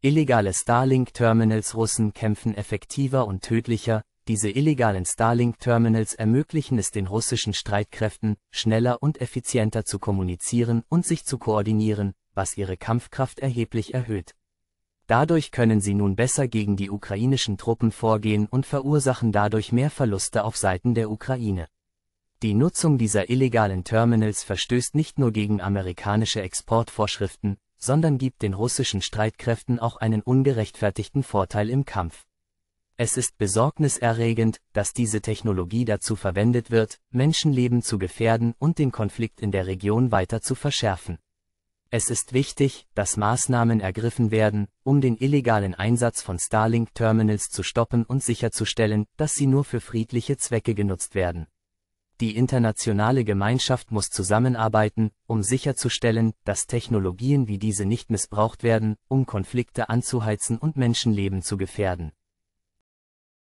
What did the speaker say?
Illegale Starlink-Terminals Russen kämpfen effektiver und tödlicher, diese illegalen Starlink-Terminals ermöglichen es den russischen Streitkräften, schneller und effizienter zu kommunizieren und sich zu koordinieren, was ihre Kampfkraft erheblich erhöht. Dadurch können sie nun besser gegen die ukrainischen Truppen vorgehen und verursachen dadurch mehr Verluste auf Seiten der Ukraine. Die Nutzung dieser illegalen Terminals verstößt nicht nur gegen amerikanische Exportvorschriften, sondern gibt den russischen Streitkräften auch einen ungerechtfertigten Vorteil im Kampf. Es ist besorgniserregend, dass diese Technologie dazu verwendet wird, Menschenleben zu gefährden und den Konflikt in der Region weiter zu verschärfen. Es ist wichtig, dass Maßnahmen ergriffen werden, um den illegalen Einsatz von Starlink-Terminals zu stoppen und sicherzustellen, dass sie nur für friedliche Zwecke genutzt werden. Die internationale Gemeinschaft muss zusammenarbeiten, um sicherzustellen, dass Technologien wie diese nicht missbraucht werden, um Konflikte anzuheizen und Menschenleben zu gefährden.